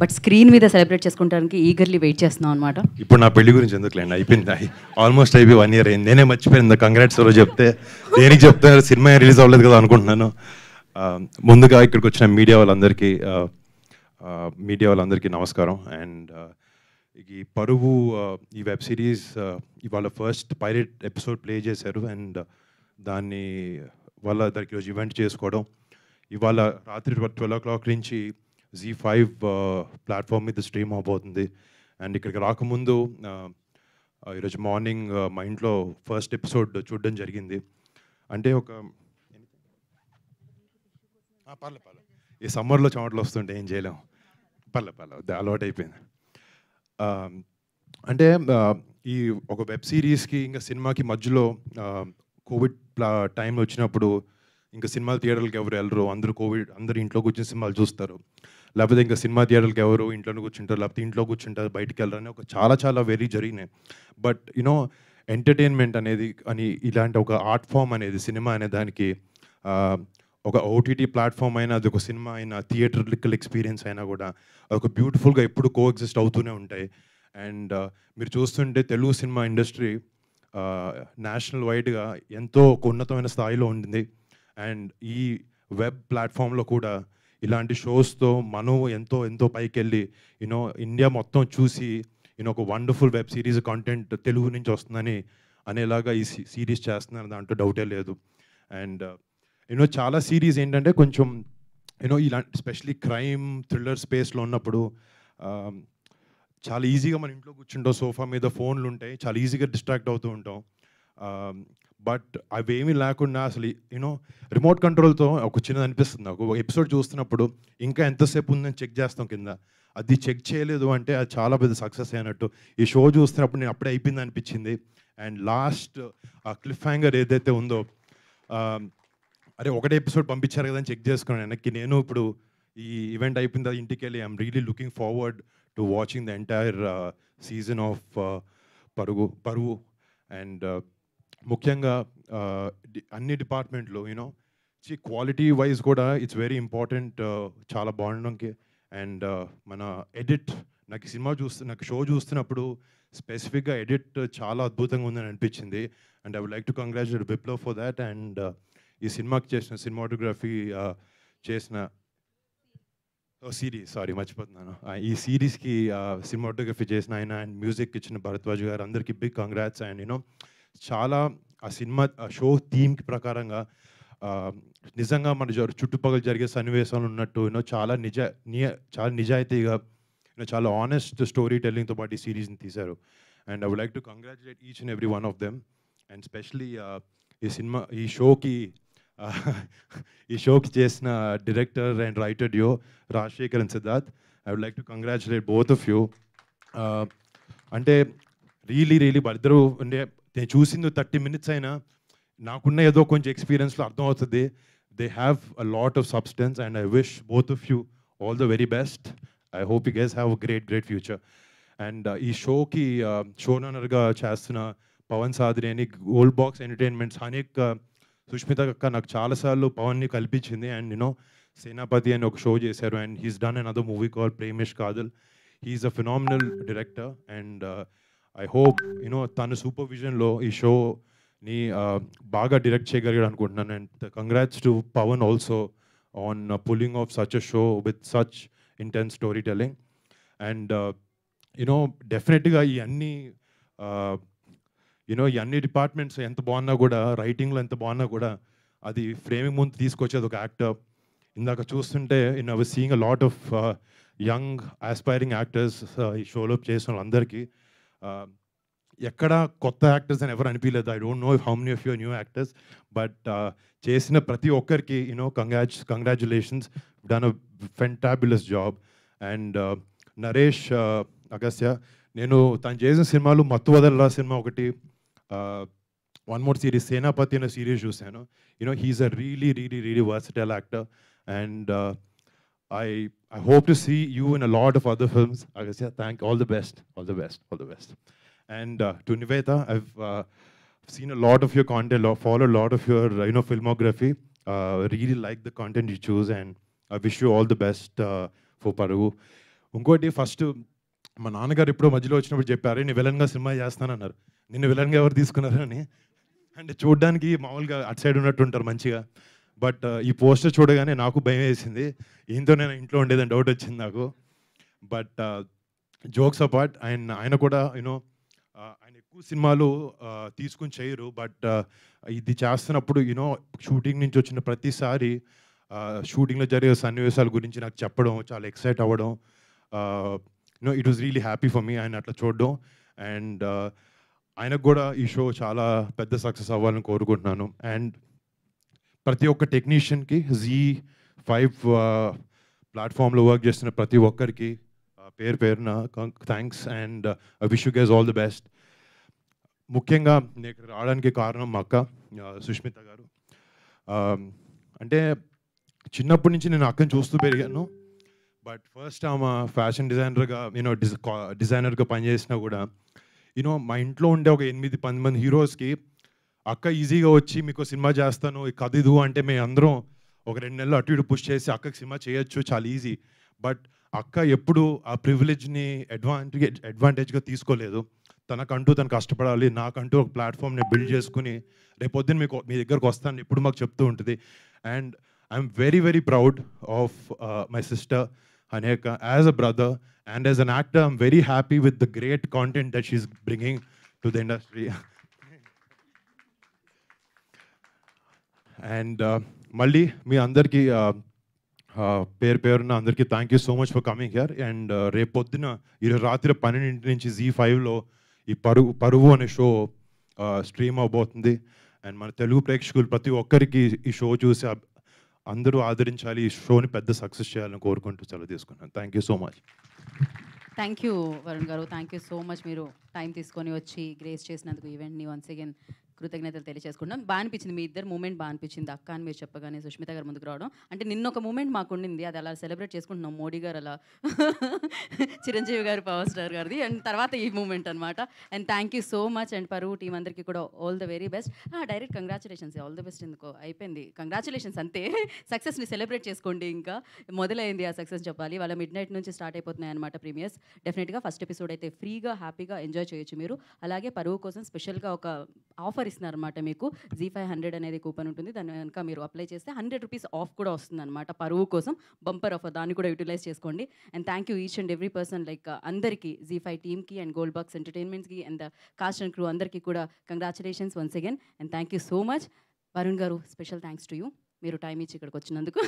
But screen మీద celebrate చేసుకుంటానికి eagerly wait చేస్తున్నాం అనమాట ఇప్పుడు నా పెళ్లి గురించి ఎందుకు లేండి అయిపోయింది ఆల్మోస్ట్ అయిపోయి వన్ ఇయర్ అయింది నేనే మర్చిపోయింది కంగ్రాట్స్ ఎవరో చెప్తే దేనికి చెప్తే సినిమా రిలీజ్ అవ్వలేదు కదా అనుకుంటున్నాను ముందుగా ఇక్కడికి వచ్చిన మీడియా వాళ్ళందరికీ మీడియా వాళ్ళందరికీ నమస్కారం అండ్ ఈ పరువు ఈ వెబ్ సిరీస్ ఇవాళ ఫస్ట్ పైలట్ ఎపిసోడ్ ప్లే చేశారు అండ్ దాన్ని వాళ్ళ దానికి ఈరోజు ఈవెంట్ చేసుకోవడం ఇవాళ రాత్రి ట్వెల్వ్ ఓ క్లాక్ నుంచి జీ ఫైవ్ ప్లాట్ఫామ్ మీద స్ట్రీమ్ అవబోతుంది అండ్ ఇక్కడికి రాకముందు ఈరోజు మార్నింగ్ మా ఇంట్లో ఫస్ట్ ఎపిసోడ్ చూడడం జరిగింది అంటే ఒక పర్లే పర్లే ఈ సమ్మర్లో చెమటలు వస్తుంటే ఏం చేయలేం పర్లే పర్లే అలవాటు అయిపోయింది అంటే ఈ ఒక వెబ్ సిరీస్కి ఇంకా సినిమాకి మధ్యలో కోవిడ్ ప్లా టైం వచ్చినప్పుడు ఇంకా సినిమాలు థియేటర్లకు ఎవరు వెళ్ళరు అందరూ కోవిడ్ అందరు ఇంట్లో కూర్చొని సినిమాలు చూస్తారు లేకపోతే ఇంకా సినిమా థియేటర్కి ఎవరు ఇంట్లో కూర్చుంటారు లేకపోతే ఇంట్లో కూర్చుంటారు బయటికి వెళ్ళరని ఒక చాలా చాలా వెరీ జరిగినాయి బట్ యునో ఎంటర్టైన్మెంట్ అనేది అని ఇలాంటి ఒక ఆర్ట్ ఫామ్ అనేది సినిమా అనే దానికి ఒక ఓటీటీ ప్లాట్ఫామ్ అయినా అది ఒక సినిమా అయినా థియేటర్లికల్ ఎక్స్పీరియన్స్ అయినా కూడా ఒక బ్యూటిఫుల్గా ఎప్పుడు కో ఎగ్జిస్ట్ అవుతూనే ఉంటాయి అండ్ uh, మీరు చూస్తుంటే తెలుగు సినిమా ఇండస్ట్రీ నేషనల్ వైడ్గా ఎంతో ఒక ఉన్నతమైన స్థాయిలో ఉంటుంది అండ్ ఈ వెబ్ ప్లాట్ఫామ్లో కూడా ఇలాంటి షోస్తో మనం ఎంతో ఎంతో పైకెళ్ళి యూనో ఇండియా మొత్తం చూసి యూనో ఒక wonderful web series content Telugu నుంచి వస్తుందని అనేలాగా ఈ సిరీస్ చేస్తున్నారు దాంట్లో డౌటే లేదు అండ్ యూనో చాలా సిరీస్ ఏంటంటే కొంచెం యూనో ఇలాంటి స్పెషలీ క్రైమ్ థ్రిల్లర్ స్పేస్లో ఉన్నప్పుడు చాలా ఈజీగా మన ఇంట్లో కూర్చుంటాం సోఫా మీద ఫోన్లు ఉంటాయి చాలా ఈజీగా డిస్ట్రాక్ట్ అవుతూ ఉంటాం బట్ అవేమీ లేకుండా అసలు యూనో రిమోట్ కంట్రోల్తో ఒక చిన్నది అనిపిస్తుంది నాకు ఒక ఎపిసోడ్ చూస్తున్నప్పుడు ఇంకా ఎంతసేపు ఉందని చెక్ చేస్తాం కింద అది చెక్ చేయలేదు అంటే అది చాలా పెద్ద సక్సెస్ అయినట్టు ఈ షో చూస్తున్నప్పుడు నేను అప్పుడే అయిపోయింది అనిపించింది అండ్ లాస్ట్ ఆ క్లిఫ్ హ్యాంగర్ ఏదైతే ఉందో అరే ఒకటే ఎపిసోడ్ పంపించారు కదా అని చెక్ చేసుకున్నాను వెనక్కి నేను ఇప్పుడు ఈ ఈవెంట్ అయిపోయిందా తర్వాత ఇంటికి వెళ్ళి I'm really looking forward to watching the entire season of Parugu Paruvu and ముఖ్యంగా అన్ని డిపార్ట్మెంట్లో యూనో క్వాలిటీ వైజ్ కూడా ఇట్స్ వెరీ ఇంపార్టెంట్ చాలా బాగుండడానికి అండ్ మన ఎడిట్ నాకు సినిమా చూస్తు నాకు షో చూస్తున్నప్పుడు స్పెసిఫిక్గా ఎడిట్ చాలా అద్భుతంగా ఉందని అనిపించింది and I would like to congratulate బిప్లో ఫర్ దాట్ అండ్ ఈ సినిమాకి చేసిన సినిమాటోగ్రఫీ చేసిన సిరీస్ సారీ మర్చిపోతున్నాను ఈ సిరీస్కి సినిమాటోగ్రఫీ చేసిన ఆయన అండ్ మ్యూజిక్ ఇచ్చిన భరద్వాజ్ గారు అందరికీ బిగ్ కంగ్రాట్స్ అండ్ యూనో చాలా ఆ సినిమా ఆ షో థీమ్కి ప్రకారంగా నిజంగా మన చుట్టుపక్కల జరిగే సన్నివేశాలు ఉన్నట్టు యూనో చాలా నిజ నియ చాలా నిజాయితీగా యూనో చాలా ఆనెస్ట్ స్టోరీ టెల్లింగ్తో పాటు ఈ సిరీస్ని తీశారు and I would like to congratulate each and every one of them and specially ఈ సినిమా ఈ షోకి ఈ షోకి చేసిన డైరెక్టర్ అండ్ రైటర్ యో Rajasekhar and Siddharth I would like to congratulate both of you అంటే రియలీ రియలీ వాళ్ళిద్దరూ అంటే నేను చూసింది థర్టీ మినిట్స్ అయినా నాకున్న ఏదో కొంచెం ఎక్స్పీరియన్స్లో అర్థమవుతుంది they have a lot of substance and I wish both of you all the very best I hope you guys have great great future and ఈ షోకి uh, షోనర్గా చేస్తున్న పవన్ అని గోల్డ్ బాక్స్ ఎంటర్టైన్మెంట్స్ అనేక సుష్మిత కక్క నాకు చాలాసార్లు పవన్ని కల్పించింది అండ్ యూనో సేనాపతి అని ఒక షో చేశారు and he's done another movie call ప్రేమేష్ కాదల్ he's a phenomenal director and I hope you know తన సూపర్విజన్లో ఈ షోని బాగా డిరెక్ట్ చేయగలిగాడు అనుకుంటున్నాను and congrats to Pavan also on pulling off such a show with such intense story telling and you know డెఫినెట్గా ఈ అన్ని యూనో ఈ అన్ని డిపార్ట్మెంట్స్ ఎంత బాగున్నా కూడా రైటింగ్లో ఎంత బాగున్నా కూడా అది ఫ్రేమింగ్ ముందు తీసుకొచ్చేది ఒక యాక్టర్ ఇందాక చూస్తుంటే in our seeing a lot of young aspiring actors ఈ షోలో చేసిన వాళ్ళందరికీ ఎక్కడ కొత్త యాక్టర్స్ అని ఎవరు అనిపించలేదు I don't know how many of your new actors but చేసిన ప్రతి ఒక్కరికి you know congrat congratulations done a fantabulous job and Naresh Agastya నేను తను చేసిన సినిమాలు మత్తు వదలరా సినిమా ఒకటి వన్ మోర్ సిరీస్ సేనాపతి అనే సిరీస్ చూశాను you know he's a really really really versatile actor and I, I hope to see you in a lot of other films. I guess yeah, thank all the best, all the best, all the best. And uh, to Niveta, I've uh, seen a lot of your content, follow a lot of your you know filmography. Uh, really like the content you choose, and I wish you all the best uh, for Parugu. ఇంకోటి first మా నాన్నగారు ఎప్పుడో మధ్యలో వచ్చినప్పుడు చెప్పారు నేను విలన్గా cinema చేస్తానన్నారు నిన్ను విలన్గా ఎవరు తీసుకున్నారని అంటే చూడడానికి మామూలుగా అటు సైడ్ ఉన్నట్టు ఉంటారు మంచిగా బట్ ఈ పోస్టర్ చూడగానే నాకు భయం వేసింది ఏంతో నేను ఇంట్లో ఉండేదని డౌట్ వచ్చింది నాకు బట్ జోక్స్ అపార్ట్ ఆయన ఆయన కూడా యూనో ఆయన ఎక్కువ సినిమాలు తీసుకుని చేయరు బట్ ఇది చేస్తున్నప్పుడు యూనో షూటింగ్ నుంచి వచ్చిన ప్రతిసారి షూటింగ్లో జరిగే సన్నివేశాల గురించి నాకు చెప్పడం చాలా ఎక్సైట్ అవ్వడం you know it was really happy for me ఆయన అట్లా చూడడం అండ్ ఆయనకు కూడా ఈ షో చాలా పెద్ద సక్సెస్ అవ్వాలని కోరుకుంటున్నాను అండ్ ప్రతి ఒక్క టెక్నీషియన్కి జీ ఫైవ్ ప్లాట్ఫామ్లో uh, వర్క్ చేస్తున్న ప్రతి ఒక్కరికి పేరు పేరున thanks and I wish you guys all the best ముఖ్యంగా నేను ఇక్కడ రావడానికి కారణం మా అక్క సుష్మిత గారు అంటే చిన్నప్పటి నుంచి నేను అక్కని చూస్తూ పెరిగాను బట్ ఫస్ట్ ఆమె ఫ్యాషన్ డిజైనర్గా నేను డిజైనర్గా పనిచేసినా కూడా యూనో మా ఇంట్లో ఉండే ఒక ఎనిమిది పది మంది హీరోస్కి అక్క ఈజీగా వచ్చి మీకు సినిమా చేస్తాను కథ ఇదు అంటే మేము అందరం ఒక రెండు నెలలు అటు ఇటు పుష్ చేసి అక్కకి సినిమా చేయొచ్చు చాలా ఈజీ బట్ అక్క ఎప్పుడు ఆ ప్రివిలేజ్ని అడ్వాంటేజ్ అడ్వాంటేజ్గా తీసుకోలేదు తనకంటూ తను కష్టపడాలి నాకంటూ ఒక ప్లాట్ఫామ్ని బిల్డ్ చేసుకుని రేపొద్దున మీకు మీ దగ్గరకు వస్తాను ఇప్పుడు మాకు చెప్తూ ఉంటుంది and I'm very very proud of my sister అనేక as a brother and as an actor I'm very happy with the great content that she's bringing to the industry and uh, మళ్ళీ మీ అందరికీ పేరు పేరున్న అందరికీ thank you so much for coming here and రేపు పొద్దున ఈరోజు రాత్రి పన్నెండింటి నుంచి జీ ఫైవ్లో ఈ పరువు పరువు అనే షో స్ట్రీమ్ అవబోతుంది అండ్ మన తెలుగు ప్రేక్షకులు ప్రతి ఒక్కరికి ఈ షో చూసి అందరూ ఆదరించాలి ఈ షోని పెద్ద సక్సెస్ చేయాలని కోరుకుంటూ సెలవు తీసుకున్నాను thank you so much thank you Varun garu thank you so much మీరు టైం తీసుకొని వచ్చి గ్రేస్ చేసినందుకు ఈవెంట్ని వన్స్ అగైన్ కృతజ్ఞతలు తెలియజేసుకుంటాం బాగా అనిపించింది మీ ఇద్దరు మూమెంట్ బాగా అనిపించింది అక్క అని మీరు చెప్పగానే సుష్మిత గారు ముందుకు రావడం అంటే నిన్న ఒక మూమెంట్ మాకు ఉండింది అది అలా సెలబ్రేట్ చేసుకుంటున్నాం మోడీ గారు అలా చిరంజీవి గారు పవర్ స్టార్ గారిది అండ్ తర్వాత ఈ మూమెంట్ అనమాట and thank you so much and Paruvu team అందరికీ కూడా all the very best direct congratulations all the best ఎందుకో అయిపోయింది కంగ్రాచులేషన్స్ అంతే సక్సెస్ని సెలబ్రేట్ చేసుకోండి ఇంకా మొదలైంది ఆ సక్సెస్ చెప్పాలి వాళ్ళ మిడ్ నైట్ నుంచి స్టార్ట్ అయిపోతున్నాయి అనమాట ప్రీమియర్స్ డెఫినెట్గా ఫస్ట్ ఎపిసోడ్ అయితే ఫ్రీగా హ్యాపీగా ఎంజాయ్ చేయొచ్చు మీరు అలాగే పరువు కోసం స్పెషల్గా ఒక ఆఫర్ ఆఫర్ ఇస్తున్నారు అనమాట మీకు జీ ఫైవ్ హండ్రెడ్ అనేది కూపన్ ఉంటుంది దాని కనుక మీరు అప్లై చేస్తే హండ్రెడ్ రూపీస్ ఆఫ్ కూడా వస్తుంది అనమాట పరువు కోసం బంపర్ ఆఫర్ దాన్ని కూడా యూటిలైజ్ చేసుకోండి and thank you each and every person like అందరికీ జీ ఫైవ్ టీమ్కి అండ్ గోల్డ్ బాక్స్ ఎంటర్టైన్మెంట్స్కి అండ్ కాస్ట్ అండ్ క్రూ అందరికీ కూడా congratulations once again and thank you so much Varun garu special thanks to you మీరు time ఇచ్చి ఇక్కడికి వచ్చినందుకు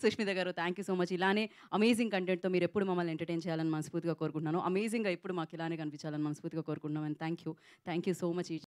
Sushmitha garu thank you so much ఇలానే అమేజింగ్ కంటెంట్తో మీరు ఎప్పుడు మమ్మల్ని ఎంటర్టైన్ చేయాలని మనస్ఫూర్తిగా కోరుకుంటున్నాను అమేజింగ్గా ఇప్పుడు మాకు ఇలానే కనిపించాలని మనస్ఫూర్తిగా కోరుకుంటున్నాం and thank you thank you so much